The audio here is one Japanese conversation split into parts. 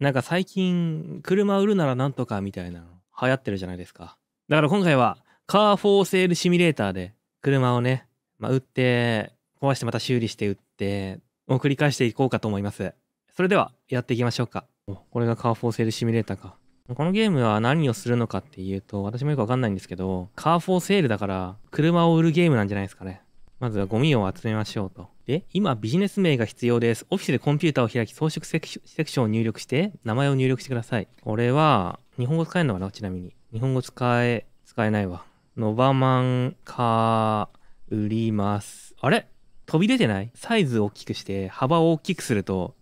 なんか最近車売るならなんとかみたいなの流行ってるじゃないですか。だから今回はカーフォーセールシミュレーターで車をね、まあ、売って壊してまた修理して売ってを繰り返していこうかと思います。それではやっていきましょうか。これがカーフォーセールシミュレーターか。このゲームは何をするのかっていうと、私もよくわかんないんですけど、カーフォーセールだから車を売るゲームなんじゃないですかね。まずはゴミを集めましょうと。で、今ビジネス名が必要です。オフィスでコンピューターを開き、装飾セクションを入力して、名前を入力してください。これは、日本語使えるのかなちなみに。日本語使え、使えないわ。バマンカか売ります。あれ飛び出てないサイズを大きくして、幅を大きくすると、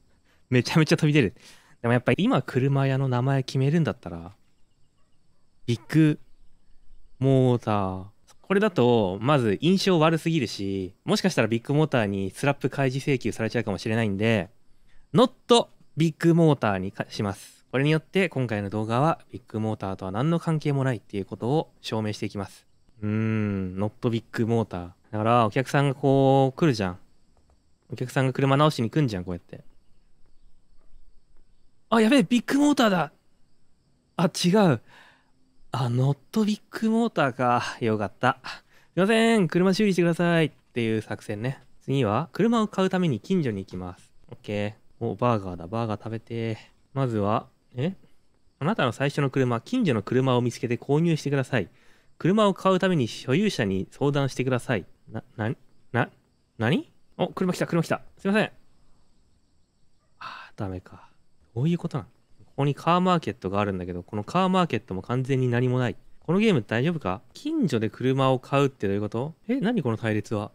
めちゃめちゃ飛び出る。でもやっぱり今車屋の名前決めるんだったら、ビッグモーターこれだとまず印象悪すぎるしもしかしたらビッグモーターにスラップ開示請求されちゃうかもしれないんでノットビッグモーターにしますこれによって今回の動画はビッグモーターとは何の関係もないっていうことを証明していきますうーんノットビッグモーターだからお客さんがこう来るじゃんお客さんが車直しに来んじゃんこうやってあやべえビッグモーターだあ違うあ、ノットビッグモーターか。よかった。すいません、車修理してくださいっていう作戦ね。次は、車を買うために近所に行きます。オッケー。お、バーガーだ、バーガー食べて。まずは、えあなたの最初の車、近所の車を見つけて購入してください。車を買うために所有者に相談してください。な、な、な、なにお、車来た、車来た。すいません。あ、ダメか。どういうことなのこにカーマーケットがあるんだけど、このカーマーケットも完全に何もない。このゲーム大丈夫か近所で車を買うってどういうことえ、何この対立は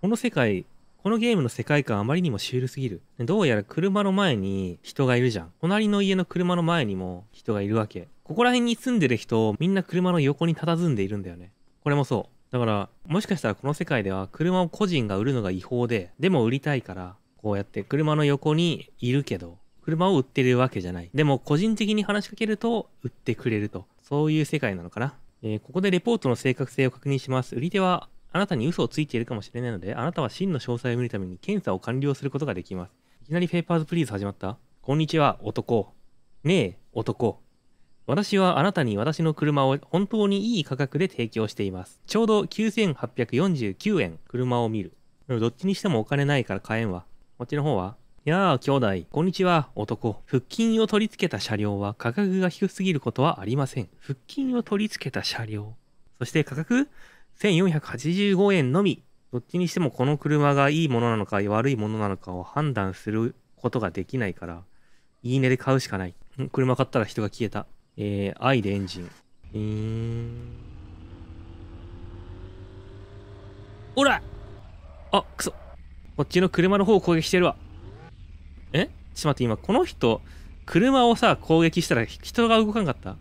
この世界、このゲームの世界観あまりにもシュールすぎる。どうやら車の前に人がいるじゃん。隣の家の車の前にも人がいるわけ。ここら辺に住んでる人、みんな車の横に佇んでいるんだよね。これもそう。だから、もしかしたらこの世界では車を個人が売るのが違法で、でも売りたいから、こうやって車の横にいるけど、車を売ってるわけじゃない。でも個人的に話しかけると売ってくれると。そういう世界なのかな。えー、ここでレポートの正確性を確認します。売り手はあなたに嘘をついているかもしれないので、あなたは真の詳細を見るために検査を完了することができます。いきなりペーパーズプリーズ始まったこんにちは、男。ねえ、男。私はあなたに私の車を本当にいい価格で提供しています。ちょうど9849円。車を見る。どっちにしてもお金ないから買えんわ。こっちの方はやあ、兄弟、こんにちは、男。腹筋を取り付けた車両は価格が低すぎることはありません。腹筋を取り付けた車両。そして価格 ?1485 円のみ。どっちにしてもこの車がいいものなのか悪いものなのかを判断することができないから、いいねで買うしかない。車買ったら人が消えた。えー、愛でエンジン。えーん。おらあ、くそ。こっちの車の方を攻撃してるわ。ちょっと待って今この人車をさ攻撃したら人が動かんかった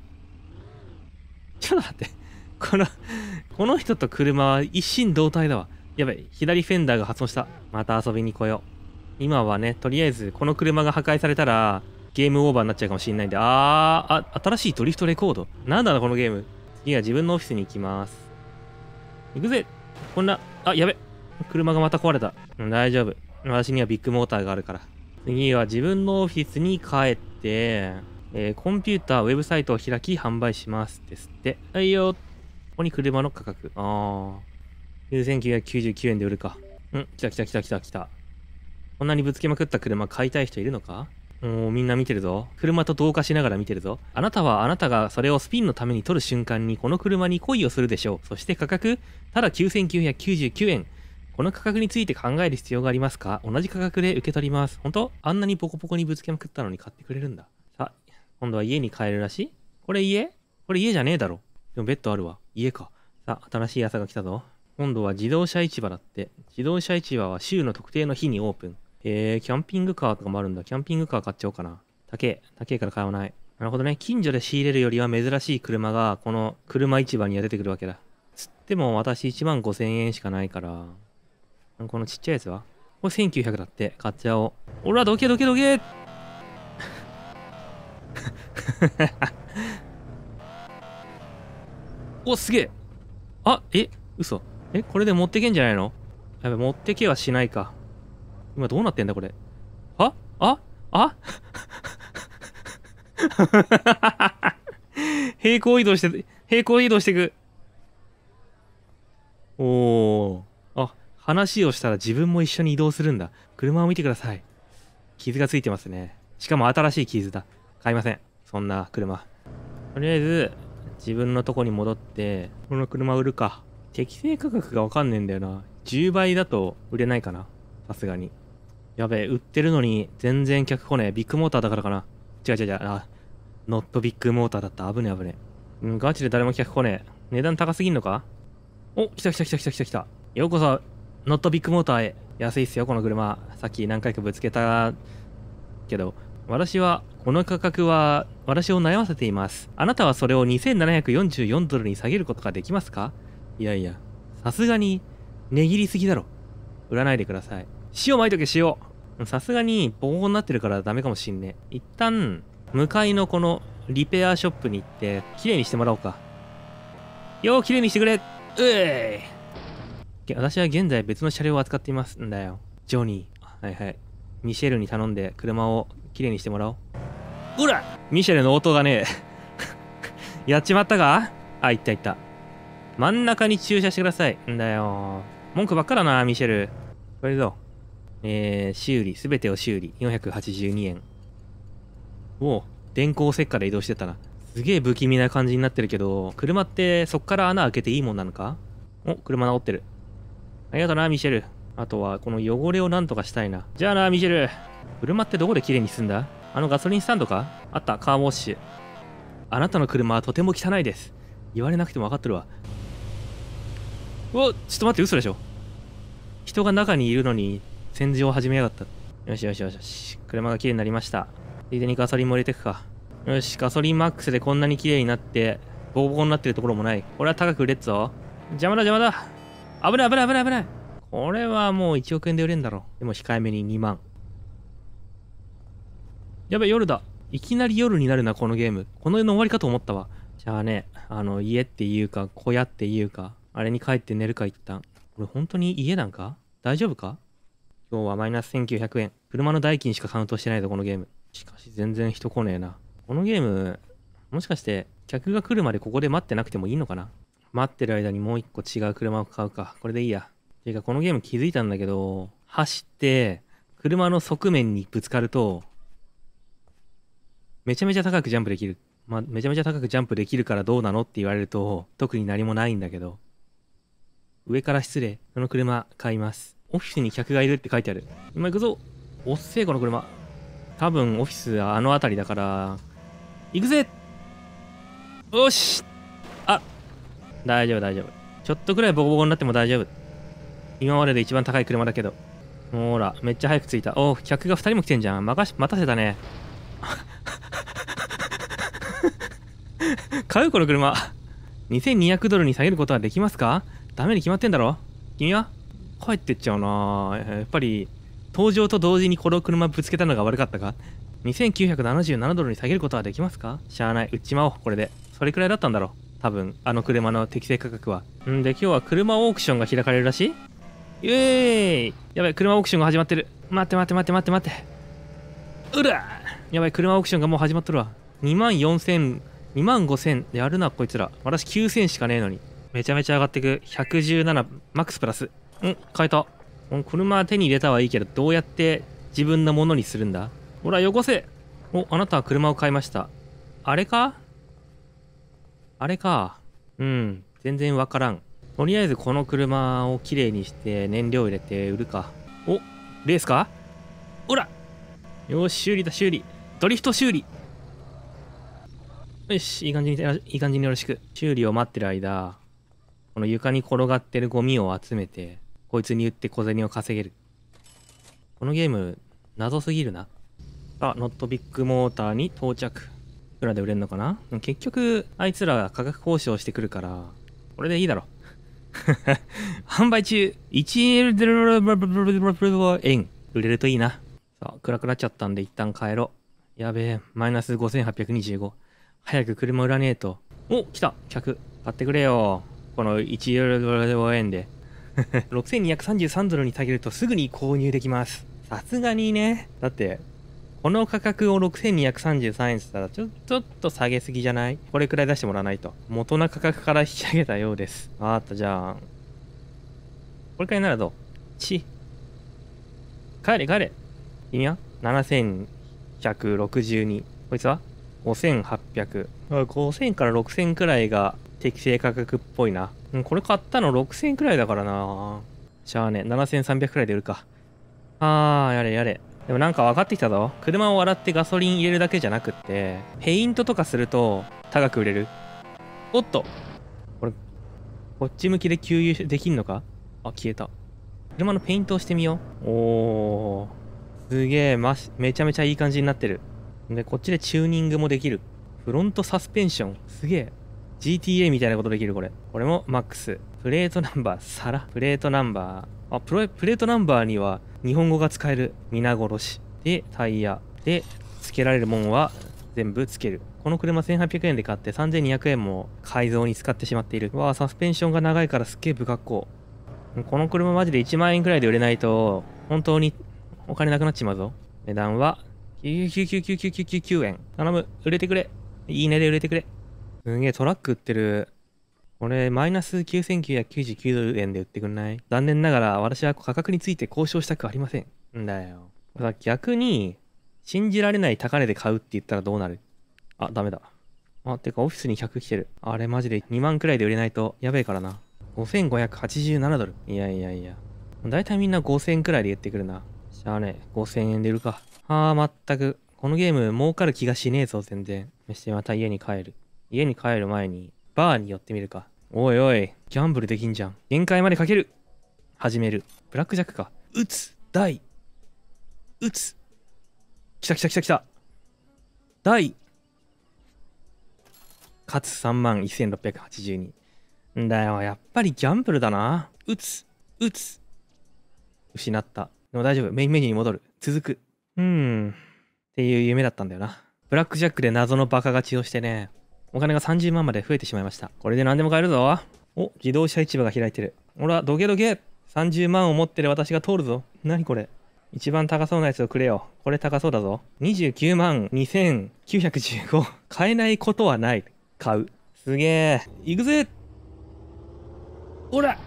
ちょっと待ってこのこの人と車は一心同体だわやべ左フェンダーが発音したまた遊びに来よう今はねとりあえずこの車が破壊されたらゲームオーバーになっちゃうかもしれないんであーあ新しいドリフトレコードなんだろこのゲーム次は自分のオフィスに行きます行くぜこんなあやべ車がまた壊れた大丈夫私にはビッグモーターがあるから次は自分のオフィスに帰って、えー、コンピューター、ウェブサイトを開き、販売します。ですって。はいよ。ここに車の価格。ああ。9999円で売るか。うん、来た来た来た来た来た。こんなにぶつけまくった車買いたい人いるのかもうみんな見てるぞ。車と同化しながら見てるぞ。あなたはあなたがそれをスピンのために取る瞬間にこの車に恋をするでしょう。そして価格、ただ9999円。この価格について考える必要がありますか同じ価格で受け取ります。本当あんなにポコポコにぶつけまくったのに買ってくれるんだ。さ、今度は家に帰るらしいこれ家これ家じゃねえだろ。でもベッドあるわ。家か。さ、新しい朝が来たぞ。今度は自動車市場だって。自動車市場は週の特定の日にオープン。えキャンピングカーとかもあるんだ。キャンピングカー買っちゃおうかな。高え。高えから買わない。なるほどね。近所で仕入れるよりは珍しい車が、この車市場には出てくるわけだ。つっても私1万5000円しかないから、このちっちゃいやつはこれ1900だって、買っちゃおう。俺はどけどけどけ お、すげえあ、え嘘えこれで持ってけんじゃないのやべ、持ってけはしないか。今どうなってんだ、これ。あああ 平行移動して、平行移動してく。おー。話をしたら自分も一緒に移動するんだ。車を見てください。傷がついてますね。しかも新しい傷だ。買いません。そんな車。とりあえず、自分のとこに戻って、この車売るか。適正価格がわかんねえんだよな。10倍だと売れないかな。さすがに。やべえ、売ってるのに全然客来ねえ。ビッグモーターだからかな。違う違う違う。あ、ノットビッグモーターだった。危ねえ危ねえ。うん、ガチで誰も客来ねえ。値段高すぎんのかお、来た来た来た来た来た来た。ようこそ、ノットビッグモーターへ安いっすよこの車さっき何回かぶつけたけど私はこの価格は私を悩ませていますあなたはそれを2744ドルに下げることができますかいやいやさすがに値切りすぎだろ売らないでください塩巻いとけ塩さすがにボコボコになってるからダメかもしんね一旦向かいのこのリペアショップに行って綺麗にしてもらおうかよう綺麗にしてくれうえい私は現在別の車両を扱っていますんだよ。ジョニー。はいはい。ミシェルに頼んで車をきれいにしてもらおう。ほらミシェルの音がね やっちまったかあ、行った行った。真ん中に駐車してください。んだよ。文句ばっかだな、ミシェル。これぞ。えー、修理、すべてを修理。482円。おお、電光石火で移動してたな。すげえ不気味な感じになってるけど、車ってそっから穴開けていいもんなのかお、車直ってる。ありがとな、ミシェル。あとは、この汚れをなんとかしたいな。じゃあな、ミシェル。車ってどこで綺麗にすんだあのガソリンスタンドかあった、カーウォッシュ。あなたの車はとても汚いです。言われなくても分かってるわ。うわ、ちょっと待って、嘘でしょ。人が中にいるのに、戦場を始めやがった。よしよしよしよし。車が綺麗になりました。ついでにガソリンも入れてくか。よし、ガソリンマックスでこんなに綺麗になって、ボコボコになってるところもない。これは高く売れっぞ。邪魔だ邪魔だ。危ない危ない危ない危ないこれはもう1億円で売れんだろでも控えめに2万やべ夜だいきなり夜になるなこのゲームこの世の終わりかと思ったわじゃあねあの家っていうか小屋っていうかあれに帰って寝るか一旦れ本当に家なんか大丈夫か今日はマイナス1900円車の代金しかカウントしてないぞこのゲームしかし全然人来ねえなこのゲームもしかして客が来るまでここで待ってなくてもいいのかな待ってる間にもう一個違う車を買うか。これでいいや。ていうか、このゲーム気づいたんだけど、走って、車の側面にぶつかると、めちゃめちゃ高くジャンプできる。まあ、めちゃめちゃ高くジャンプできるからどうなのって言われると、特に何もないんだけど。上から失礼。その車、買います。オフィスに客がいるって書いてある。今行くぞおっせえ、この車。多分、オフィスはあの辺りだから、行くぜよし大丈夫大丈夫。ちょっとくらいボコボコになっても大丈夫。今までで一番高い車だけど。ほら、めっちゃ早く着いた。おお、客が2人も来てんじゃん。任し、待たせたね。買うこの車。2200ドルに下げることはできますかダメに決まってんだろ君は帰ってっちゃうなやっぱり、登場と同時にこの車ぶつけたのが悪かったか ?2977 ドルに下げることはできますかしゃあない。売っちまおう、これで。それくらいだったんだろう。多分あの車の適正価格はんで今日は車オークションが開かれるらしいイエーイやばい車オークションが始まってる待って待って待って待って待ってうらやばい車オークションがもう始まっとるわ2万4000 2万5000やるなこいつら私9000しかねえのにめちゃめちゃ上がってく117マックスプラスうん変えた車手に入れたはいいけどどうやって自分のものにするんだほらよこせおあなたは車を買いましたあれかあれか。うん、全然わからん。とりあえずこの車をきれいにして燃料入れて売るか。お、レースかほらよし、修理だ、修理。ドリフト修理。よし、いい感じに、いい感じによろしく。修理を待ってる間、この床に転がってるゴミを集めて、こいつに売って小銭を稼げる。このゲーム、謎すぎるな。あ、ノットビッグモーターに到着。くらで売れるのかな結局、あいつら価格交渉してくるから、これでいいだろ。販売中、1円売れるといいな。さあ、暗くなっちゃったんで一旦帰ろう。やべえ、マイナス5825。早く車売らねえと。お来た客買ってくれよ。この1ユーロ円で。6233ドルに下げるとすぐに購入できます。さすがにね。だって、この価格を6233円ってったら、ちょ、ちょっと下げすぎじゃないこれくらい出してもらわないと。元な価格から引き上げたようです。あーっと、じゃあ、これくらいならどうち。帰れ帰れ。君は ?7162。こいつは ?5800。5000から6000くらいが適正価格っぽいな。うん、これ買ったの6000くらいだからな。しゃあね、7300くらいで売るか。あー、やれやれ。でもなんか分かってきたぞ。車を洗ってガソリン入れるだけじゃなくって、ペイントとかすると高く売れる。おっとこれ、こっち向きで給油できんのかあ、消えた。車のペイントをしてみよう。おー。すげえ、ま、めちゃめちゃいい感じになってる。で、こっちでチューニングもできる。フロントサスペンション。すげえ。GTA みたいなことできる、これ。これもマックス。プレートナンバー、皿。プレートナンバー。あプレートナンバーには日本語が使える皆殺しでタイヤで付けられるもんは全部つけるこの車1800円で買って3200円も改造に使ってしまっているわあサスペンションが長いからすっげえ不格好この車マジで1万円くらいで売れないと本当にお金なくなっちまうぞ値段は9999999円頼む売れてくれいいねで売れてくれすげえトラック売ってるこれ、マイナス9999ドル円で売ってくんない残念ながら、私は価格について交渉したくありません。んだよ。だ逆に、信じられない高値で買うって言ったらどうなるあ、ダメだ。あ、てかオフィスに100来てる。あれマジで2万くらいで売れないとやべえからな。5587ドル。いやいやいや。だいたいみんな5000くらいで言ってくるな。しゃあね5000円で売るか。はあ、まったく。このゲーム儲かる気がしねえぞ、全然。そしてまた家に帰る。家に帰る前に、バーに寄ってみるか。おいおい、ギャンブルできんじゃん。限界までかける。始める。ブラックジャックか。打つ。大。打つ。きたきたきたきた。大。勝つ3万1682。んだよ、やっぱりギャンブルだな。打つ。打つ。失った。でも大丈夫。メインメニューに戻る。続く。うーん。っていう夢だったんだよな。ブラックジャックで謎のバカ勝ちをしてね、お金が30万まで増えてしまいました。これで何でも買えるぞ。お、自動車市場が開いてる。ほら、どけどけ !30 万を持ってる私が通るぞ。何これ一番高そうなやつをくれよ。これ高そうだぞ。29万2915。買えないことはない。買う。すげえ。行くぜほら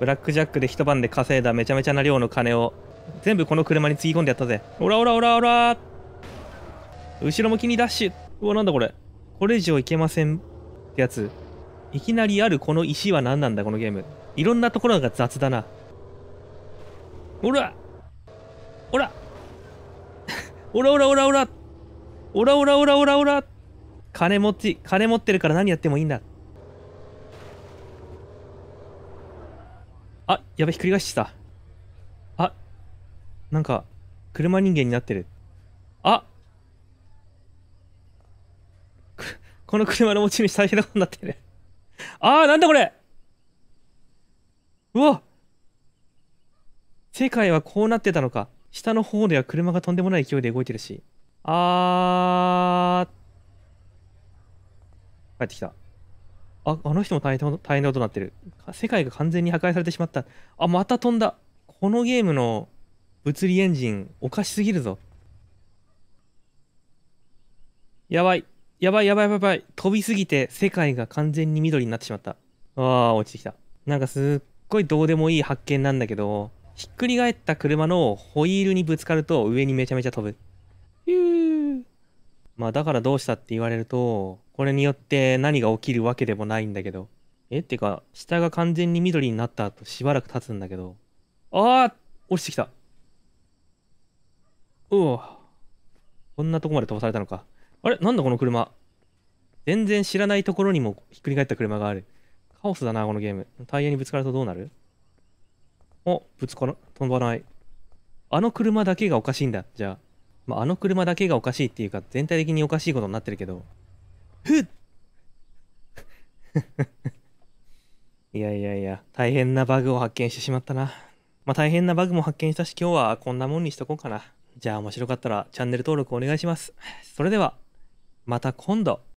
ブラックジャックで一晩で稼いだめちゃめちゃな量の金を全部この車につぎ込んでやったぜ。ほらほらほらほら後ろ向きにダッシュ。うわ、なんだこれ。これ以上いけませんってやつ。いきなりあるこの石は何なんだこのゲーム。いろんなところが雑だな。おらおらおらおらおらおらおらおらおらおらおら金持ち、金持ってるから何やってもいいんだ。あ、やべ、ひっくり返してた。あ、なんか、車人間になってる。この車の持ち主大変なことになってる、ああ、なんだこれうわ世界はこうなってたのか。下の方では車がとんでもない勢いで動いてるし。あー。帰ってきた。あ、あの人も大変大変なことになってる。世界が完全に破壊されてしまった。あ、また飛んだ。このゲームの物理エンジン、おかしすぎるぞ。やばい。やばいやばいやばい飛びすぎて世界が完全に緑になってしまった。ああ、落ちてきた。なんかすっごいどうでもいい発見なんだけど、ひっくり返った車のホイールにぶつかると上にめちゃめちゃ飛ぶ。ヒュー。まあだからどうしたって言われると、これによって何が起きるわけでもないんだけど。えってか、下が完全に緑になった後しばらく経つんだけど。ああ落ちてきた。うおこんなとこまで飛ばされたのか。あれなんだこの車。全然知らないところにもひっくり返った車がある。カオスだな、このゲーム。タイヤにぶつかるとどうなるお、ぶつかる。飛ばない。あの車だけがおかしいんだ、じゃあ。まあ、あの車だけがおかしいっていうか、全体的におかしいことになってるけど。ふっ いやいやいや、大変なバグを発見してしまったな。まあ、大変なバグも発見したし、今日はこんなもんにしとこうかな。じゃあ面白かったらチャンネル登録お願いします。それでは。また今度。